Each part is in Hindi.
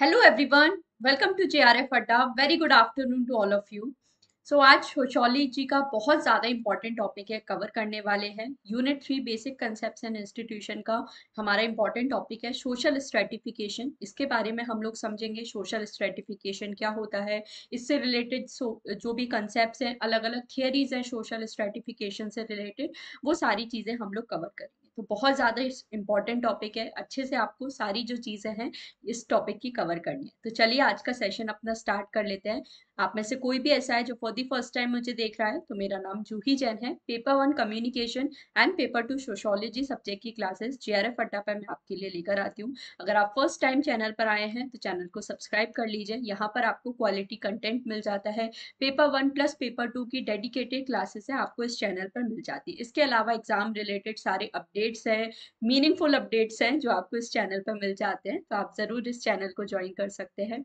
hello everyone welcome to J R F Adda very good afternoon to all of you so आज शौचाली जी का बहुत ज़्यादा इंपॉर्टेंट टॉपिक है कवर करने वाले हैं unit three basic concept and institution का हमारा इंपॉर्टेंट टॉपिक है सोशल स्ट्रेटिफिकेशन इसके बारे में हम लोग समझेंगे सोशल स्ट्रेटिफिकेशन क्या होता है इससे रिलेटेड जो भी कंसेप्ट हैं अलग अलग थियरीज हैं सोशल स्ट्रेटिफिकेशन से रिलेटेड वो सारी चीज़ें हम लोग कवर करेंगे तो बहुत ज़्यादा इंपॉर्टेंट टॉपिक है अच्छे से आपको सारी जो चीज़ें हैं इस टॉपिक की कवर करनी है तो चलिए आज का सेशन अपना स्टार्ट कर लेते हैं आप में से कोई भी ऐसा है जो फॉर दी फर्स्ट टाइम मुझे देख रहा है तो मेरा नाम जूही जैन है paper one communication and paper two sociology subject की classes J R F Adda पर मैं आपके लिए लेकर आती हूँ अगर आप फर्स्ट टाइम चैनल पर आए हैं तो चैनल को सब्सक्राइब कर लीजिए यहाँ पर आपको क्वालिटी कंटेंट मिल जाता है paper one plus paper two की डेडिकेटेड क्लासेस है आपको इस चैनल पर मिल जाती है इसके अलावा एग्जाम रिलेटेड सारे अपडेट्स हैं मीनिंगफुल अपडेट्स हैं जो आपको इस चैनल पर मिल जाते हैं तो आप ज़रूर इस चैनल को ज्वाइन कर सकते हैं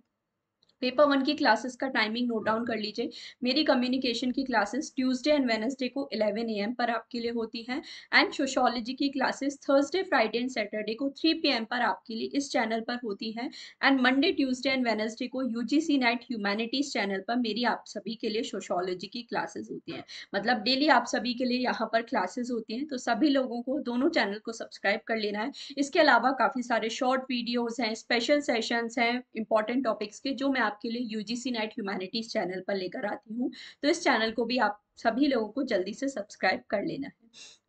पेपर वन की क्लासेस का टाइमिंग नोट डाउन कर लीजिए मेरी कम्युनिकेशन की क्लासेस ट्यूसडे एंड वेनसडे को 11 एम पर आपके लिए होती हैं एंड सोशोलॉजी की classes Thursday Friday and Saturday को 3 पी पर आपके लिए इस चैनल पर होती हैं and Monday Tuesday and Wednesday को सी नेट ह्यूमैनिटीज चैनल पर मेरी आप सभी के लिए सोशोलॉजी की क्लासेज होती हैं मतलब डेली आप सभी के लिए यहाँ पर क्लासेज होती हैं तो सभी लोगों को दोनों चैनल को सब्सक्राइब कर लेना है इसके अलावा काफ़ी सारे शॉर्ट वीडियोज़ हैं स्पेशल सेशंस हैं इंपॉर्टेंट टॉपिक्स के जो मैं आप आपके लिए यूजीसी नेट ह्यूमैनिटीज चैनल पर लेकर आती हूँ तो इस चैनल को भी आप सभी लोगों को जल्दी से सब्सक्राइब कर लेना है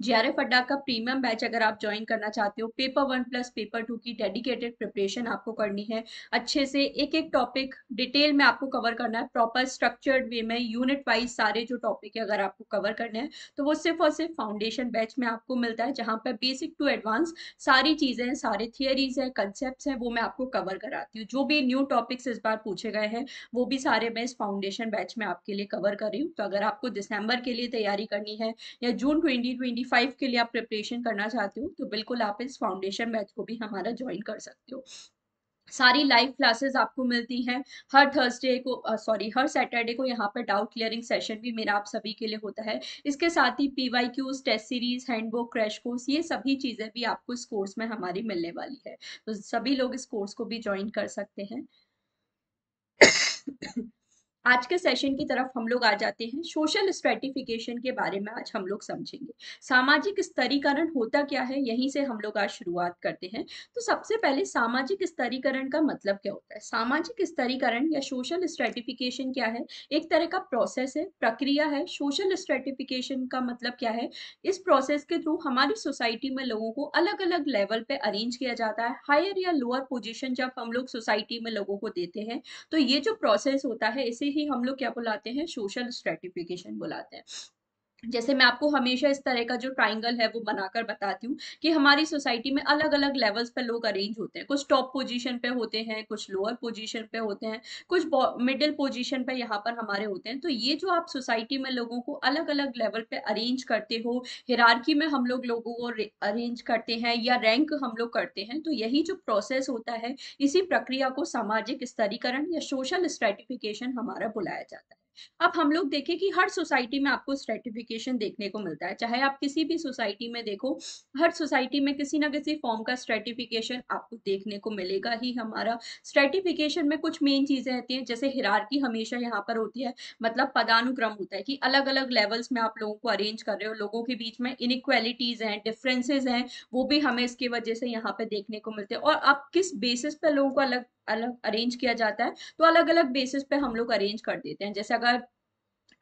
जे अड्डा का प्रीमियम बैच अगर आप ज्वाइन करना चाहते हो paper one plus paper two की डेडिकेटेड प्रिपरेशन आपको करनी है अच्छे से एक एक टॉपिक डिटेल में आपको कवर करना है प्रॉपर स्ट्रक्चर्ड वे में यूनिट वाइज सारे जो टॉपिक है अगर आपको कवर करने हैं तो वो सिर्फ और सिर्फ फाउंडेशन बैच में आपको मिलता है जहाँ पर बेसिक टू एडवांस सारी चीज़ें हैं सारे थियरीज हैं कंसेप्ट हैं वो मैं आपको कवर कराती हूँ जो भी न्यू टॉपिक्स इस बार पूछे गए हैं वो भी सारे मैं इस फाउंडेशन बैच में आपके लिए कवर कर रही हूँ तो अगर आपको दिस दिसंबर के लिए तैयारी करनी है या जून 2025 के लिए आप प्रिपरेशन करना चाहते हो तो बिल्कुल आप इस फाउंडेशन बैच को भी हमारा ज्वाइन कर सकते हो सारी लाइव क्लासेस आपको मिलती हैं हर थर्सडे को सॉरी हर सैटरडे को यहाँ पर डाउट क्लियरिंग सेशन भी मेरा आप सभी के लिए होता है इसके साथ ही P Y Qs test series handbook crash course ये सभी चीज़ें भी आपको इस कोर्स में हमारी मिलने वाली है तो सभी लोग इस कोर्स को भी ज्वाइन कर सकते हैं आज के सेशन की तरफ हम लोग आ जाते हैं सोशल स्ट्रेटिफिकेशन के बारे में आज हम लोग समझेंगे सामाजिक स्तरीकरण होता क्या है यहीं से हम लोग आज शुरुआत करते हैं तो सबसे पहले सामाजिक स्तरीकरण का मतलब क्या होता है सामाजिक स्तरीकरण या सोशल स्ट्रेटिफिकेशन क्या है एक तरह का प्रोसेस है प्रक्रिया है सोशल स्ट्रेटिफिकेशन का मतलब क्या है इस प्रोसेस के थ्रू हमारी सोसाइटी में लोगों को अलग अलग लेवल पे अरेंज किया जाता है हायर या लोअर पोजिशन जब हम लोग सोसाइटी में लोगों को देते हैं तो ये जो प्रोसेस होता है इसे ही हम लोग क्या बुलाते हैं सोशल स्ट्रेटिफिकेशन बुलाते हैं जैसे मैं आपको हमेशा इस तरह का जो ट्राइंगल है वो बनाकर बताती हूँ कि हमारी सोसाइटी में अलग अलग लेवल्स पे लोग अरेंज होते हैं कुछ टॉप पोजीशन पे होते हैं कुछ लोअर पोजीशन पे होते हैं कुछ मिडिल पोजीशन पे यहाँ पर हमारे होते हैं तो ये जो आप सोसाइटी में लोगों को अलग अलग लेवल पे अरेंज करते हो हिरारकी में हम लोग लोगों को अरेंज करते हैं या रैंक हम लोग करते हैं तो यही जो प्रोसेस होता है इसी प्रक्रिया को सामाजिक स्तरीकरण या सोशल स्ट्रेटिफिकेशन हमारा बुलाया जाता है अब हम लोग देखें कि हर सोसाइटी में आपको स्ट्रेटिफिकेशन देखने को मिलता है चाहे आप किसी भी सोसाइटी में देखो हर सोसाइटी में किसी ना किसी फॉर्म का स्ट्रेटिफिकेशन आपको देखने को मिलेगा ही हमारा स्ट्रेटिफिकेशन में कुछ मेन चीज़ें रहती हैं जैसे हिरारकी हमेशा यहाँ पर होती है मतलब पदानुक्रम होता है कि अलग अलग लेवल्स में आप लोगों को अरेंज कर रहे हो लोगों के बीच में इनक्वेलिटीज हैं डिफ्रेंसेज हैं वो भी हमें इसकी वजह से यहाँ पे देखने को मिलते हैं और आप किस बेसिस पर लोगों को अलग अलग अरेंज किया जाता है तो अलग अलग बेसिस पे हम लोग अरेंज कर देते हैं जैसे अगर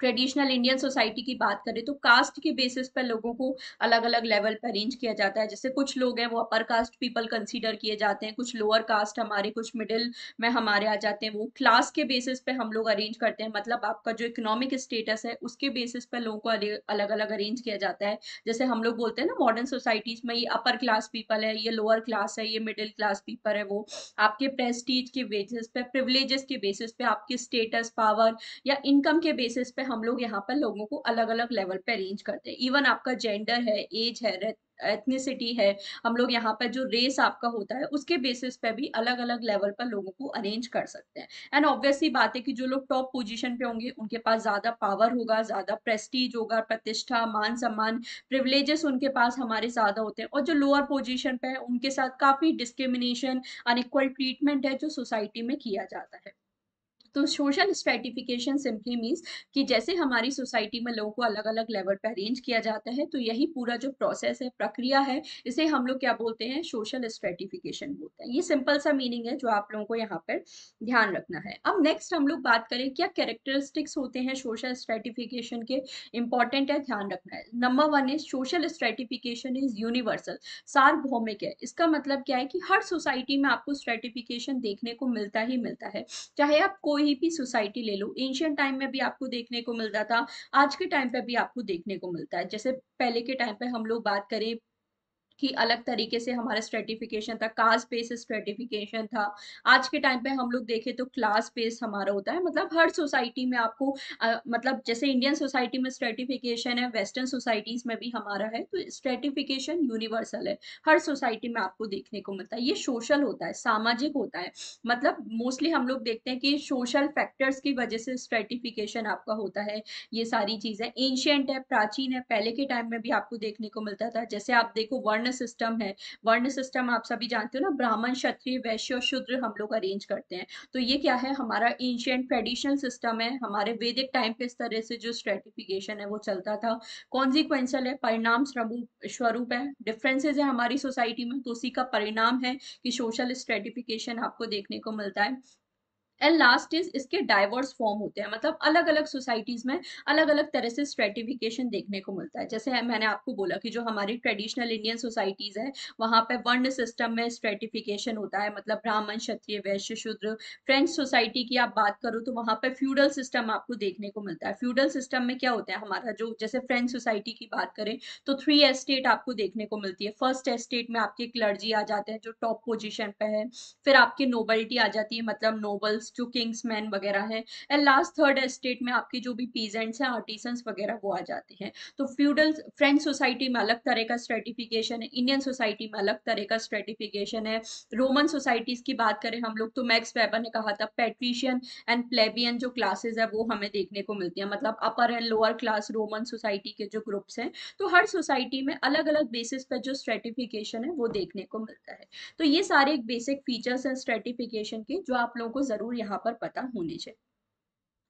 ट्रेडिशनल इंडियन सोसाइटी की बात करें तो कास्ट के बेसिस पर लोगों को अलग अलग लेवल पर अरेंज किया जाता है जैसे कुछ लोग हैं वो अपर कास्ट पीपल कंसीडर किए जाते हैं कुछ लोअर कास्ट हमारे कुछ मिडिल में हमारे आ जाते हैं वो क्लास के बेसिस पे हम लोग अरेंज करते हैं मतलब आपका जो इकोनॉमिक स्टेटस है उसके बेसिस पर लोगों को अलग अलग अरेंज किया जाता है जैसे हम लोग बोलते हैं ना मॉडर्न सोसाइटीज में ये अपर क्लास पीपल है ये लोअर क्लास है ये मिडिल क्लास पीपल है वो आपके प्रेस्टीज के बेसिस पे प्रिवलेजेस के बेसिस पे आपके स्टेटस पावर या इनकम के बेसिस पे हम लोग यहाँ पर लोगों को अलग अलग लेवल पे अरेंज करते हैं इवन आपका जेंडर है एज है एथनिसिटी है हम लोग यहाँ पर जो रेस आपका होता है उसके बेसिस पे भी अलग अलग लेवल पर लोगों को अरेंज कर सकते हैं एंड ऑब्वियसली बात है कि जो लोग टॉप पोजीशन पे होंगे उनके पास ज्यादा पावर होगा ज्यादा प्रेस्टीज होगा प्रतिष्ठा मान सम्मान प्रिवलेजेस उनके पास हमारे ज्यादा होते हैं और जो लोअर पोजिशन पे है उनके साथ काफी डिस्क्रिमिनेशन अनइक्वल ट्रीटमेंट है जो सोसाइटी में किया जाता है तो सोशल स्ट्रेटिफिकेशन सिंपली मीन्स कि जैसे हमारी सोसाइटी में लोगों को अलग अलग लेवल पर अरेंज किया जाता है तो यही पूरा जो प्रोसेस है प्रक्रिया है इसे हम लोग क्या बोलते हैं सोशल स्ट्रेटिफिकेशन बोलते हैं ये सिंपल सा मीनिंग है जो आप लोगों को यहाँ पर ध्यान रखना है अब नेक्स्ट हम लोग बात करें क्या कैरेक्टरिस्टिक्स होते हैं सोशल स्ट्रेटिफिकेशन के इंपॉर्टेंट है ध्यान रखना है number one is social stratification is universal सार्वभौमिक है इसका मतलब क्या है कि हर सोसाइटी में आपको स्ट्रेटिफिकेशन देखने को मिलता ही मिलता है चाहे आप कोई कोई भी सोसाइटी ले लो एंशियंट टाइम में भी आपको देखने को मिलता था आज के टाइम पे भी आपको देखने को मिलता है जैसे पहले के टाइम पे हम लोग बात करें कि अलग तरीके से हमारा स्ट्रेटिफिकेशन था कास्ट बेस स्ट्रेटिफिकेशन था आज के टाइम पे हम लोग देखें तो क्लास बेस हमारा होता है मतलब हर सोसाइटी में आपको आ, मतलब जैसे इंडियन सोसाइटी में स्ट्रेटिफिकेशन है वेस्टर्न सोसाइटीज़ में भी हमारा है तो स्ट्रेटिफिकेशन यूनिवर्सल है हर सोसाइटी में आपको देखने को मिलता है ये सोशल होता है सामाजिक होता है मतलब मोस्टली हम लोग देखते हैं कि सोशल फैक्टर्स की वजह से स्ट्रेटिफिकेशन आपका होता है ये सारी चीज़ें एंशियंट है प्राचीन है पहले के टाइम में भी आपको देखने को मिलता था जैसे आप देखो वर्ण वर्ण सिस्टम है वर्ण सिस्टम आप सभी जानते हो ना ब्राह्मण क्षत्रिय वैश्य और शूद्र हम लोग अरेंज करते हैं तो ये क्या है हमारा एंशियंट ट्रेडिशनल सिस्टम है हमारे वैदिक टाइम पे इस तरह से जो स्ट्रेटिफिकेशन है वो चलता था कॉन्सिक्वेंसल है परिणाम स्वरूप है डिफरेंसेज है हमारी सोसाइटी में तो उसी का परिणाम है कि सोशल स्ट्रेटिफिकेशन आपको देखने को मिलता है एंड लास्ट इज इसके डाइवर्स फॉर्म होते हैं मतलब अलग अलग सोसाइटीज में अलग अलग तरह से स्ट्रेटिफिकेशन देखने को मिलता है जैसे मैंने आपको बोला कि जो हमारी ट्रेडिशनल इंडियन सोसाइटीज है वहाँ पर वर्ण सिस्टम में स्ट्रेटिफिकेशन होता है मतलब ब्राह्मण क्षत्रिय वैश्य शूद्र फ्रेंच सोसाइटी की आप बात करो तो वहाँ पर फ्यूडल सिस्टम आपको देखने को मिलता है फ्यूडल सिस्टम में क्या होता है हमारा जो जैसे फ्रेंच सोसाइटी की बात करें तो थ्री एस्टेट आपको देखने को मिलती है फर्स्ट एस्टेट में आपके क्लर्जी आ जाते हैं जो टॉप पोजिशन पे है फिर आपके नोबल्टी आ जाती है मतलब नोबल्स टू किंग्स मैन वगैरह है एंड लास्ट थर्ड एस्टेट में आपके जो भी पीजेंट्स हैं आर्टिसंस वगैरह वो आ जाते हैं तो फ्यूडल फ्रेंच सोसाइटी में अलग तरह का स्ट्रेटिफिकेशन है इंडियन सोसाइटी में अलग तरह का स्ट्रेटिफिकेशन है रोमन सोसाइटीज की बात करें हम लोग तो मैक्स वेबर ने कहा था पेट्रीशियन एंड प्लेबियन जो क्लासेस है वो हमें देखने को मिलती है मतलब upper and lower class Roman society के जो ग्रुप्स हैं तो हर सोसाइटी में अलग अलग बेसिस पर जो स्ट्रेटिफिकेशन है वो देखने को मिलता है तो ये सारे एक बेसिक फीचर्स हैं स्ट्रेटिफिकेशन के जो आप लोगों को जरूर यहाँ पर पता होने चाहिए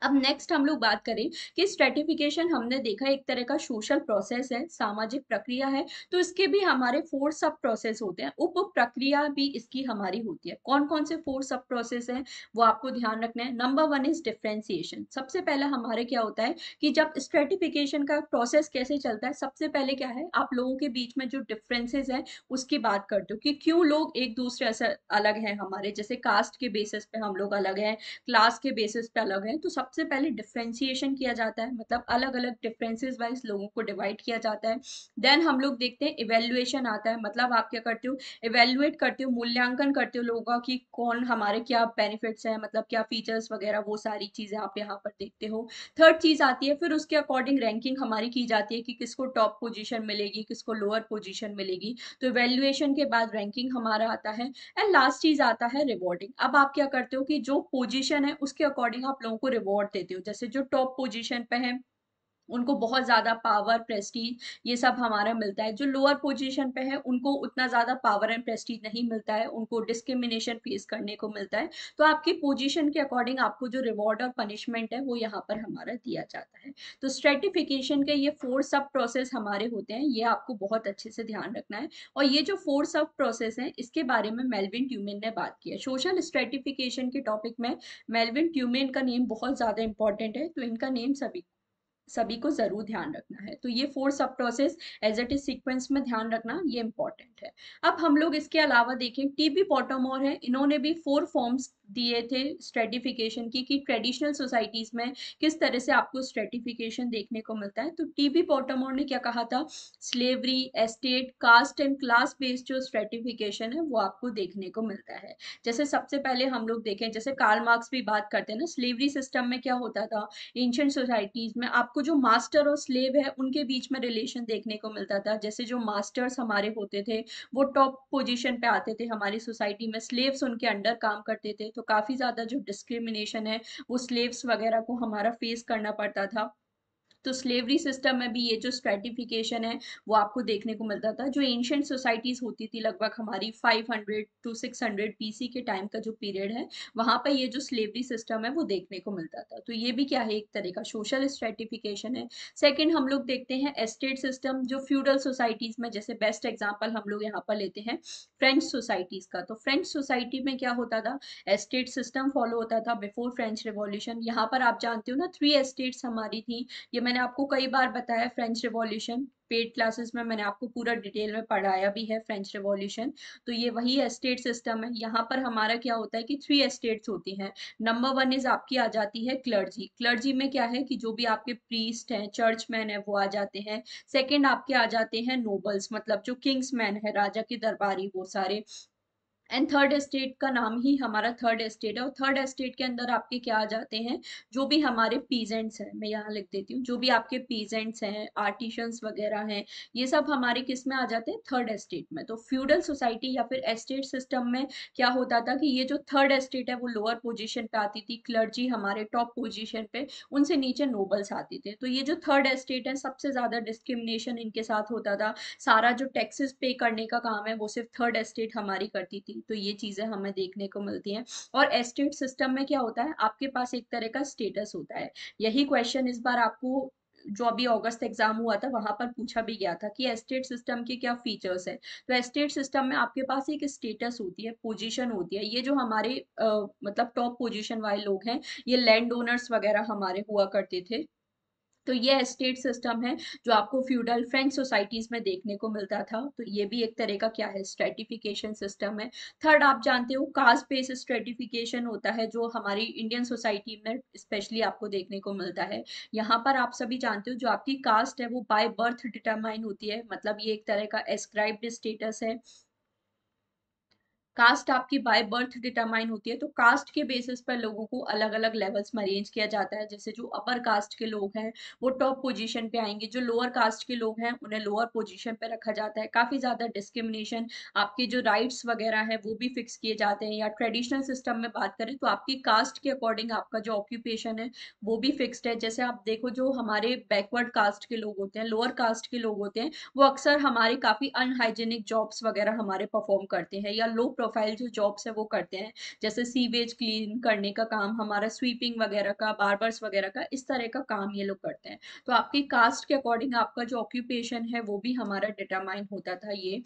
अब नेक्स्ट हम लोग बात करें कि स्ट्रेटिफिकेशन हमने देखा एक तरह का सोशल प्रोसेस है सामाजिक प्रक्रिया है तो इसके भी हमारे फोर सब प्रोसेस होते हैं उप प्रक्रिया भी इसकी हमारी होती है कौन कौन से फोर सब प्रोसेस है वो आपको ध्यान रखना है नंबर वन इज डिफ्रेंसिएशन सबसे पहले हमारे क्या होता है कि जब स्ट्रेटिफिकेशन का प्रोसेस कैसे चलता है सबसे पहले क्या है आप लोगों के बीच में जो डिफ्रेंसेज है उसकी बात कर दो कि क्यों लोग एक दूसरे से अलग है हमारे जैसे कास्ट के बेसिस पे हम लोग अलग है क्लास के बेसिस पे अलग है तो सब सबसे पहले डिफ्रेंसिएशन किया जाता है मतलब अलग अलग डिफरेंसेस वाइज लोगों को डिवाइड किया जाता है देन हम लोग देखते हैं इवेल्युएशन आता है मतलब आप क्या करते हो इवेल्युएट करते हो मूल्यांकन करते हो लोगों का कि कौन हमारे क्या बेनिफिट्स हैं मतलब क्या फीचर्स वगैरह वो सारी चीज़ें आप यहाँ पर देखते हो थर्ड चीज़ आती है फिर उसके अकॉर्डिंग रैंकिंग हमारी की जाती है कि किसको टॉप पोजिशन मिलेगी किसको लोअर पोजिशन मिलेगी तो इवेल्युएशन के बाद रैंकिंग हमारा आता है एंड लास्ट चीज़ आता है रिवॉर्डिंग अब आप क्या करते हो कि जो पोजिशन है उसके अकॉर्डिंग आप लोगों को रिवॉर्ड अवार्ड देते हो जैसे जो टॉप पोजीशन पे है उनको बहुत ज़्यादा पावर प्रेस्टीज ये सब हमारा मिलता है जो लोअर पोजीशन पे है उनको उतना ज़्यादा पावर एंड प्रेस्टीज नहीं मिलता है उनको डिस्क्रिमिनेशन फेस करने को मिलता है तो आपकी पोजीशन के अकॉर्डिंग आपको जो रिवॉर्ड और पनिशमेंट है वो यहाँ पर हमारा दिया जाता है तो स्ट्रेटिफिकेशन के ये फोर सब प्रोसेस हमारे होते हैं ये आपको बहुत अच्छे से ध्यान रखना है और ये जो फोर सब प्रोसेस है इसके बारे में मेलविन ट्यूमेन ने बात किया सोशल स्ट्रेटिफिकेशन के टॉपिक में मेलविन ट्यूमेन का नेम बहुत ज़्यादा इंपॉर्टेंट है तो इनका नेम सभी सभी को जरूर ध्यान रखना है तो ये four sub process as it is sequence में ध्यान रखना ये इंपॉर्टेंट है अब हम लोग इसके अलावा देखें टीबी पॉटोमोर है इन्होंने भी फोर फॉर्म्स दिए थे स्ट्रेटिफिकेशन की कि ट्रेडिशनल सोसाइटीज़ में किस तरह से आपको स्ट्रेटिफिकेशन देखने को मिलता है तो टी बी पोटामोर ने क्या कहा था slavery estate caste and class based जो स्ट्रेटिफिकेशन है वो आपको देखने को मिलता है जैसे सबसे पहले हम लोग देखें जैसे कार्ल मार्क्स भी बात करते हैं ना स्लेवरी सिस्टम में क्या होता था एंशंट सोसाइटीज़ में आपको जो मास्टर और स्लेव है उनके बीच में रिलेशन देखने को मिलता था जैसे जो मास्टर्स हमारे होते थे वो टॉप पोजिशन पे आते थे हमारी सोसाइटी में स्लेव्स उनके अंडर काम करते थे तो तो काफ़ी ज़्यादा जो डिस्क्रिमिनेशन है वो स्लेव्स वगैरह को हमारा फेस करना पड़ता था तो स्लेवरी सिस्टम में भी ये जो स्ट्रेटिफिकेशन है वो आपको देखने को मिलता था जो एंशंट सोसाइटीज़ होती थी लगभग हमारी 500 टू 600 पीसी के टाइम का जो पीरियड है वहाँ पर ये जो स्लेवरी सिस्टम है वो देखने को मिलता था तो ये भी क्या है एक तरह का सोशल स्ट्रेटिफिकेशन है सेकेंड हम लोग देखते हैं एस्टेट सिस्टम जो फ्यूडल सोसाइटीज़ में जैसे बेस्ट एग्जाम्पल हम लोग यहाँ पर लेते हैं फ्रेंच सोसाइटीज़ का तो फ्रेंच सोसाइटी में क्या होता था एस्टेट सिस्टम फॉलो होता था बिफोर फ्रेंच रिवॉल्यूशन यहाँ पर आप जानते हो ना थ्री एस्टेट्स हमारी थी ये मैं मैंने आपको कई बार बताया फ्रेंच रिवॉल्यूशन पेड क्लासेस में मैंने आपको पूरा डिटेल में पढ़ाया भी है फ्रेंच रिवॉल्यूशन तो ये वही एस्टेट सिस्टम है यहाँ पर हमारा क्या होता है कि थ्री एस्टेट्स होती हैं नंबर वन इज आपकी आ जाती है क्लर्जी क्लर्जी में क्या है कि जो भी आपके प्रीस्ट हैं चर्च मैन है वो आ जाते हैं सेकेंड आपके आ जाते हैं नोबल्स मतलब जो किंग्स मैन है राजा के दरबारी वो सारे एंड थर्ड एस्टेट का नाम ही हमारा थर्ड एस्टेट है और थर्ड एस्टेट के अंदर आपके क्या आ जाते हैं जो भी हमारे पीजेंट्स हैं मैं यहाँ लिख देती हूँ जो भी आपके पीजेंट्स हैं आर्टिशंस वगैरह हैं ये सब हमारे किस में आ जाते हैं थर्ड एस्टेट में तो फ्यूडल सोसाइटी या फिर एस्टेट सिस्टम में क्या होता था कि ये जो थर्ड एस्टेट है वो लोअर पोजिशन पर आती थी क्लर्जी हमारे टॉप पोजिशन पर उनसे नीचे नोबल्स आते थे तो ये जो थर्ड एस्टेट है सबसे ज़्यादा डिस्क्रिमिनेशन इनके साथ होता था सारा जो टैक्सेस पे करने का काम है वो सिर्फ थर्ड एस्टेट हमारी करती थी तो ये चीज़ें हमें देखने को मिलती हैं और एस्टेट सिस्टम में क्या होता है आपके पास एक तरह का स्टेटस होता है यही क्वेश्चन इस बार आपको जो अभी अगस्त एग्जाम हुआ था वहां पर पूछा भी गया था कि एस्टेट सिस्टम के क्या फीचर्स है तो एस्टेट सिस्टम में आपके पास एक स्टेटस होती है पोजीशन होती है ये जो हमारे आ, मतलब टॉप पोजीशन वाले लोग हैं ये लैंड ओनर्स वगैरह हमारे हुआ करते थे तो ये एस्टेट सिस्टम है जो आपको फ्यूडल फ्रेंच सोसाइटीज में देखने को मिलता था तो ये भी एक तरह का क्या है स्ट्रेटिफिकेशन सिस्टम है थर्ड आप जानते हो कास्ट बेस स्ट्रेटिफिकेशन होता है जो हमारी इंडियन सोसाइटी में स्पेशली आपको देखने को मिलता है यहाँ पर आप सभी जानते हो जो आपकी कास्ट है वो बाय बर्थ डिटरमाइन होती है मतलब ये एक तरह का एस्क्राइब्ड स्टेटस है कास्ट आपकी बाय बर्थ डिटरमाइन होती है तो कास्ट के बेसिस पर लोगों को अलग अलग लेवल्स में अरेंज किया जाता है जैसे जो अपर कास्ट के लोग हैं वो टॉप पोजीशन पे आएंगे जो लोअर कास्ट के लोग हैं उन्हें लोअर पोजीशन पे रखा जाता है काफ़ी ज़्यादा डिस्क्रिमिनेशन आपके जो राइट्स वगैरह हैं वो भी फिक्स किए जाते हैं या ट्रेडिशनल सिस्टम में बात करें तो आपकी कास्ट के अकॉर्डिंग आपका जो ऑक्यूपेशन है वो भी फिक्सड है जैसे आप देखो जो हमारे बैकवर्ड कास्ट के लोग होते हैं लोअर कास्ट के लोग होते हैं वो अक्सर हमारे काफ़ी अनहाइजेनिक जॉब्स वगैरह हमारे परफॉर्म करते हैं या लो प्रोफाइल जो जॉब्स है वो करते हैं जैसे सीवेज क्लीन करने का काम हमारा स्वीपिंग वगैरह का बार्बर्स वगैरह का इस तरह का काम ये लोग करते हैं तो आपकी कास्ट के अकॉर्डिंग आपका जो ऑक्यूपेशन है वो भी हमारा डिटरमाइन होता था ये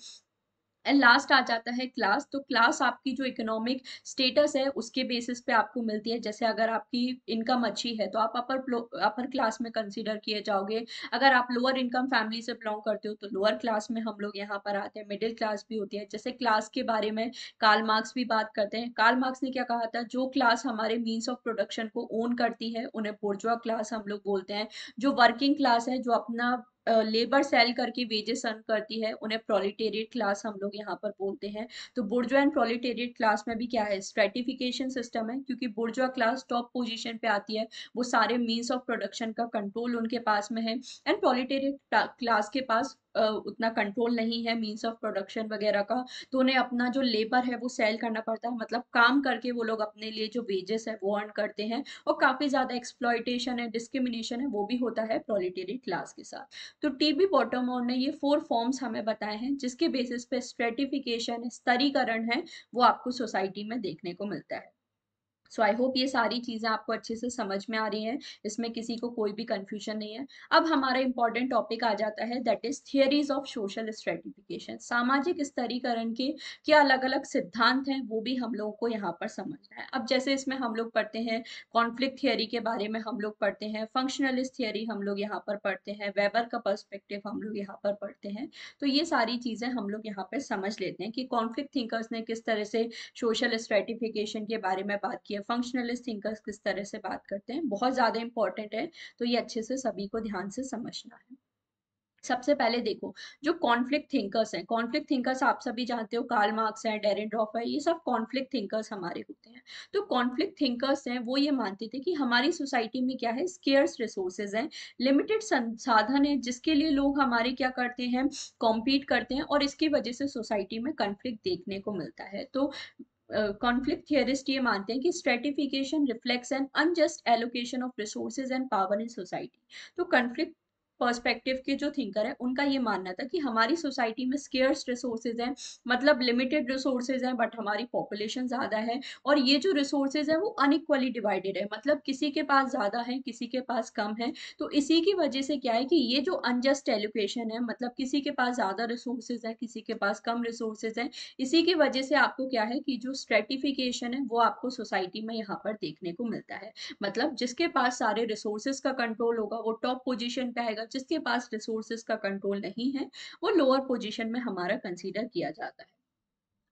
एंड लास्ट आ जाता है क्लास तो क्लास आपकी जो इकोनॉमिक स्टेटस है उसके बेसिस पे आपको मिलती है जैसे अगर आपकी इनकम अच्छी है तो आप अपर अपर क्लास में कंसिडर किए जाओगे अगर आप लोअर इनकम फैमिली से बिलोंग करते हो तो लोअर क्लास में हम लोग यहाँ पर आते हैं मिडिल क्लास भी होती है जैसे क्लास के बारे में कार्ल मार्क्स भी बात करते हैं कार्ल मार्क्स ने क्या कहा था जो क्लास हमारे मीन्स ऑफ प्रोडक्शन को ओन करती है उन्हें बोर्जुआ क्लास हम लोग बोलते हैं जो वर्किंग क्लास है जो अपना लेबर सेल करके वेजेस अर्न करती है उन्हें प्रोलिटेरियट क्लास हम लोग यहाँ पर बोलते हैं तो बुर्जुआ एंड प्रोलिटेरियट क्लास में भी क्या है स्ट्रेटिफिकेशन सिस्टम है क्योंकि बुर्जुआ क्लास टॉप पोजीशन पे आती है वो सारे मीन्स ऑफ प्रोडक्शन का कंट्रोल उनके पास में है एंड प्रोलिटेरियट क्लास के पास उतना कंट्रोल नहीं है मीन्स ऑफ प्रोडक्शन वगैरह का तो उन्हें अपना जो लेबर है वो सेल करना पड़ता है मतलब काम करके वो लोग अपने लिए जो वेजेस है वो अर्न करते हैं और काफ़ी ज़्यादा एक्सप्लॉयटेशन है डिस्क्रिमिनेशन है वो भी होता है प्रोलिटेरी क्लास के साथ तो टी बी बॉटमोर ने ये फोर फॉर्म्स हमें बताए हैं जिसके बेसिस पे स्ट्रेटिफिकेशन स्तरीकरण है वो आपको सोसाइटी में देखने को मिलता है सो आई होप ये सारी चीज़ें आपको अच्छे से समझ में आ रही हैं इसमें किसी को कोई भी कन्फ्यूजन नहीं है अब हमारा इंपॉर्टेंट टॉपिक आ जाता है that is theories of social stratification सामाजिक स्तरीकरण के क्या अलग अलग सिद्धांत हैं वो भी हम लोगों को यहाँ पर समझना है अब जैसे इसमें हम लोग पढ़ते हैं कॉन्फ्लिक्ट थियरी के बारे में हम लोग पढ़ते हैं फंक्शनलिस्ट थियरी हम लोग यहाँ पर पढ़ते हैं वेबर का पर्स्पेक्टिव हम लोग यहाँ पर पढ़ते हैं तो ये सारी चीज़ें हम लोग यहाँ पर समझ लेते हैं कि कॉन्फ्लिक्ट थिंकर्स ने किस तरह से सोशल स्ट्रेटिफिकेशन के बारे में बात की है फंक्शनलिस्ट थिंकर्स किस तरह से बात करते हैं बहुत ज़्यादा इंपॉर्टेंट है तो ये अच्छे से सभी को ध्यान से समझना है सबसे पहले देखो जो कॉन्फ्लिक्ट थिंकर्स हैं कॉन्फ्लिक्ट थिंकर्स आप सभी जानते हो कार्ल मार्क्स हैं डेरिन ड्रॉफ है ये सब कॉन्फ्लिक्ट थिंकर्स हमारे होते हैं तो कॉन्फ्लिक्ट थिंकर्स हैं वो ये मानते थे कि हमारी सोसाइटी में क्या है स्केयर्स रिसोर्सेज हैं लिमिटेड संसाधन है जिसके लिए लोग हमारे क्या करते हैं कॉम्पीट करते हैं और इसकी वजह से सोसाइटी में कॉन्फ्लिक्ट देखने को मिलता है तो कॉन्फ्लिक्ट थियरिस्ट ये मानते हैं कि stratification reflects an unjust allocation of resources and power in society तो कॉन्फ्लिक्ट पर्सपेक्टिव के जो थिंकर है उनका ये मानना था कि हमारी सोसाइटी में स्केयर्स रिसोर्सेज हैं मतलब लिमिटेड रिसोर्सेज हैं बट हमारी पॉपुलेशन ज़्यादा है और ये जो रिसोर्सेज हैं वो अनइक्वली डिवाइडेड है मतलब किसी के पास ज़्यादा है किसी के पास कम है तो इसी की वजह से क्या है कि ये जो अनजस्ट एलोकेशन है मतलब किसी के पास ज़्यादा रिसोर्सेज है किसी के पास कम रिसोर्सेज हैं इसी की वजह से आपको क्या है कि जो स्ट्रेटिफिकेशन है वो आपको सोसाइटी में यहाँ पर देखने को मिलता है मतलब जिसके पास सारे रिसोर्सेज का कंट्रोल होगा वो टॉप पोजिशन पर आएगा जिसके पास रिसोर्सेज का कंट्रोल नहीं है वो लोअर पोजिशन में हमारा कंसिडर किया जाता है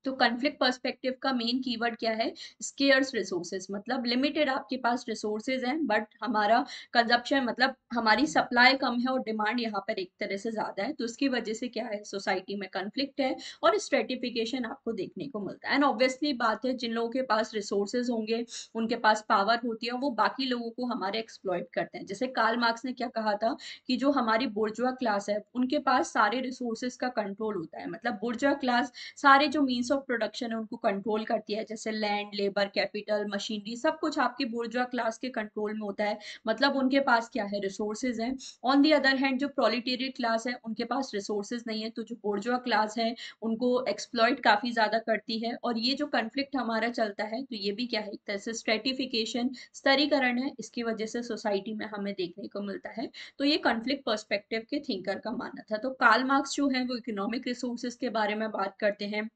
तो कन्फ्लिक्ट पर्सपेक्टिव का मेन कीवर्ड क्या है स्केयर्स रिसोर्सेज मतलब लिमिटेड आपके पास रिसोर्सेज हैं बट हमारा कंजप्शन मतलब हमारी सप्लाई कम है और डिमांड यहाँ पर एक तरह से ज़्यादा है तो उसकी वजह से क्या है सोसाइटी में कन्फ्लिक्ट है और स्ट्रेटिफिकेशन आपको देखने को मिलता है एंड ऑब्वियसली बात है जिन लोगों के पास रिसोर्सेज होंगे उनके पास पावर होती है वो बाकी लोगों को हमारे एक्सप्लॉयट करते हैं जैसे कार्ल मार्क्स ने क्या कहा था कि जो हमारी बुर्जुआ क्लास है उनके पास सारे रिसोर्सेज का कंट्रोल होता है मतलब बुर्जुआ क्लास सारे जो मीन्स ऑफ प्रोडक्शन है उनको कंट्रोल करती है जैसे लैंड लेबर कैपिटल मशीनरी सब कुछ आपके बुर्जुआ क्लास के कंट्रोल में होता है मतलब उनके पास क्या है रिसोर्सेज हैं ऑन दी अदर हैंड जो प्रोलिटेरियट क्लास है उनके पास रिसोर्सेज नहीं है तो जो बुर्जुआ क्लास है उनको एक्सप्लॉयट काफ़ी ज़्यादा करती है और ये जो कन्फ्लिक्ट हमारा चलता है तो ये भी क्या है एक तरह से स्ट्रेटिफिकेशन स्तरीकरण है इसकी वजह से सोसाइटी में हमें देखने को मिलता है तो ये कन्फ्लिक्ट पर्सपेक्टिव के थिंकर का मानना था तो कार्ल मार्क्स जो है वो इकोनॉमिक रिसोर्सेज के बारे में बात करते हैं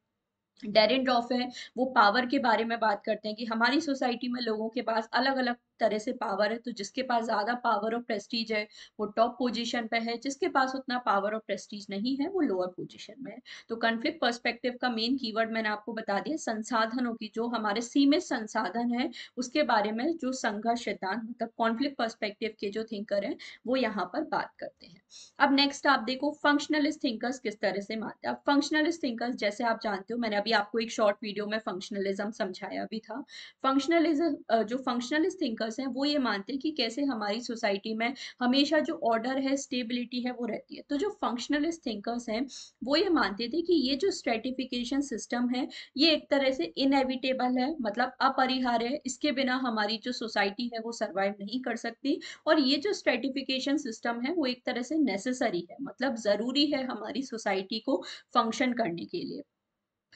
डेरिन ड्रॉफ है वो पावर के बारे में बात करते हैं कि हमारी सोसाइटी में लोगों के पास अलग अलग तरह से पावर है तो जिसके पास ज़्यादा पावर और प्रेस्टीज है वो टॉप पोजीशन पे है जिसके पास उतना पावर और प्रेस्टीज नहीं है वो लोअर पोजीशन में है तो कन्फ्लिक्ट पर्सपेक्टिव का मेन कीवर्ड मैंने आपको बता दिया संसाधनों की जो हमारे सीमित संसाधन है उसके बारे में जो संघर्ष सिद्धांत मतलब कॉन्फ्लिक्ट पर्सपेक्टिव के जो थिंकर हैं वो यहाँ पर बात करते हैं अब नेक्स्ट आप देखो फंक्शनलिस्ट थिंकर्स किस तरह से मानते हैं अब फंक्शनलिस्ट थिंकर्स जैसे आप जानते हो मैंने अभी आपको एक शॉर्ट वीडियो में फंक्शनलिज्म समझाया भी था फंक्शनलिज्म जो फंक्शनलिस्ट थिंकर थिंकर्स हैं वो ये मानते हैं कि कैसे हमारी सोसाइटी में हमेशा जो ऑर्डर है स्टेबिलिटी है वो रहती है तो जो फंक्शनलिस्ट थिंकर्स हैं वो ये मानते थे कि ये जो स्ट्रेटिफिकेशन सिस्टम है ये एक तरह से इनएविटेबल है मतलब अपरिहार्य है इसके बिना हमारी जो सोसाइटी है वो सर्वाइव नहीं कर सकती और ये जो स्ट्रेटिफिकेशन सिस्टम है वो एक तरह से नेसेसरी है मतलब ज़रूरी है हमारी सोसाइटी को फंक्शन करने के लिए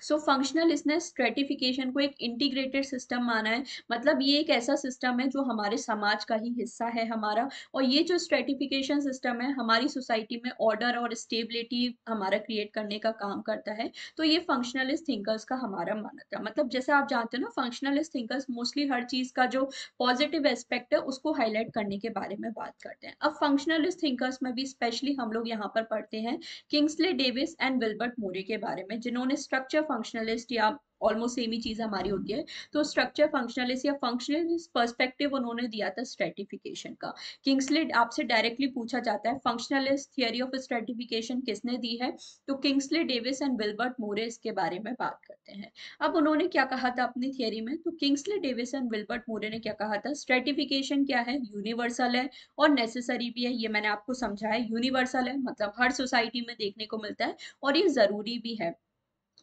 सो फंक्शनल इसने स्ट्रेटिफिकेशन को एक इंटीग्रेटेड सिस्टम माना है मतलब ये एक ऐसा सिस्टम है जो हमारे समाज का ही हिस्सा है हमारा और ये जो स्ट्रेटिफिकेशन सिस्टम है हमारी सोसाइटी में ऑर्डर और स्टेबिलिटी हमारा क्रिएट करने का काम करता है तो ये फंक्शनलिस्ट थिंकर्स का हमारा माना था मतलब जैसे आप जानते हो ना फंक्शनलिस्ट थिंकर्स मोस्टली हर चीज का जो पॉजिटिव एस्पेक्ट है उसको हाईलाइट करने के बारे में बात करते हैं अब फंक्शनलिस्ट थिंकर्स में भी स्पेशली हम लोग यहाँ पर पढ़ते हैं Kingsley Davis and Wilbert Moore के बारे में जिन्होंने स्ट्रक्चर फंक्शनलिस्ट या ऑलमोस्ट सेम ही चीज़ हमारी होती है तो स्ट्रक्चर फंक्शनलिस्ट या फंक्शनलिस्ट पर्सपेक्टिव उन्होंने दिया था स्ट्रेटिफिकेशन का किंग्सलेट आपसे डायरेक्टली पूछा जाता है फंक्शनलिस्ट थियरी ऑफ स्ट्रेटिफिकेशन किसने दी है तो Kingsley Davis and Wilbert Moore इसके बारे में बात करते हैं अब उन्होंने क्या कहा था अपनी थियरी में तो Kingsley Davis and Wilbert Moore ने क्या कहा था स्ट्रेटिफिकेशन क्या है यूनिवर्सल है और नेसेसरी भी है ये मैंने आपको समझा है यूनिवर्सल है मतलब हर सोसाइटी में देखने को मिलता है और ये ज़रूरी भी है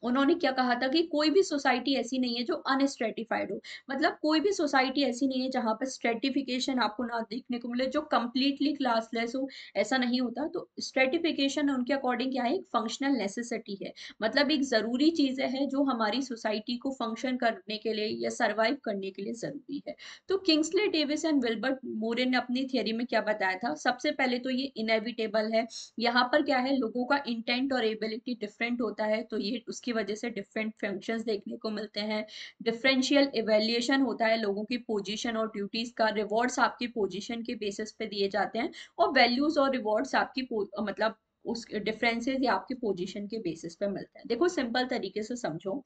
उन्होंने क्या कहा था कि कोई भी सोसाइटी ऐसी नहीं है जो अनस्ट्रेटिफाइड हो मतलब कोई भी सोसाइटी ऐसी नहीं है जहां पर स्ट्रेटिफिकेशन आपको ना देखने को मिले जो कम्प्लीटली क्लासलेस हो ऐसा नहीं होता तो स्ट्रेटिफिकेशन उनके अकॉर्डिंग क्या है एक फंक्शनल नेसेसिटी है मतलब एक ज़रूरी चीज़ है जो हमारी सोसाइटी को फंक्शन करने के लिए या सर्वाइव करने के लिए ज़रूरी है तो Kingsley Davis and Wilbert Moore ने अपनी थियोरी में क्या बताया था सबसे पहले तो ये इनएविटेबल है यहाँ पर क्या है लोगों का इंटेंट और एबिलिटी डिफरेंट होता है तो ये उसकी जिसकी वजह से डिफरेंट फंक्शंस देखने को मिलते हैं डिफरेंशियल एवेल्यूशन होता है लोगों की पोजीशन और ड्यूटीज़ का रिवॉर्ड्स आपकी पोजीशन के बेसिस पे दिए जाते हैं और वैल्यूज़ और रिवॉर्ड्स आपकी मतलब उस डिफरेंसेस या आपकी पोजीशन के बेसिस पे मिलते हैं देखो सिंपल तरीके से समझो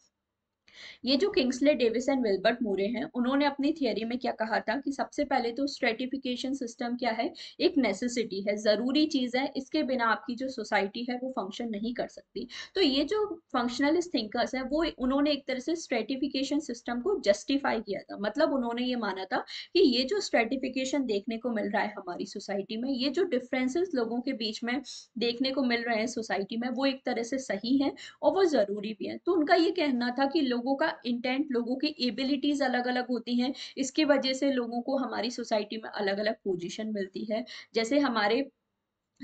ये जो Kingsley Davis and Wilbert Moore हैं उन्होंने अपनी थियोरी में क्या कहा था कि सबसे पहले तो स्ट्रेटिफिकेशन सिस्टम क्या है एक नेसेसिटी है ज़रूरी चीज़ है इसके बिना आपकी जो सोसाइटी है वो फंक्शन नहीं कर सकती तो ये जो फंक्शनलिस्ट थिंकर्स हैं वो उन्होंने एक तरह से स्ट्रेटिफिकेशन सिस्टम को जस्टिफाई किया था मतलब उन्होंने ये माना था कि ये जो स्ट्रेटिफिकेशन देखने को मिल रहा है हमारी सोसाइटी में ये जो डिफ्रेंसेस लोगों के बीच में देखने को मिल रहे हैं सोसाइटी में वो एक तरह से सही है और वो ज़रूरी भी है तो उनका ये कहना था कि लोग लोगों का इंटेंट लोगों की एबिलिटीज अलग अलग होती हैं इसकी वजह से लोगों को हमारी सोसाइटी में अलग अलग पोजीशन मिलती है जैसे हमारे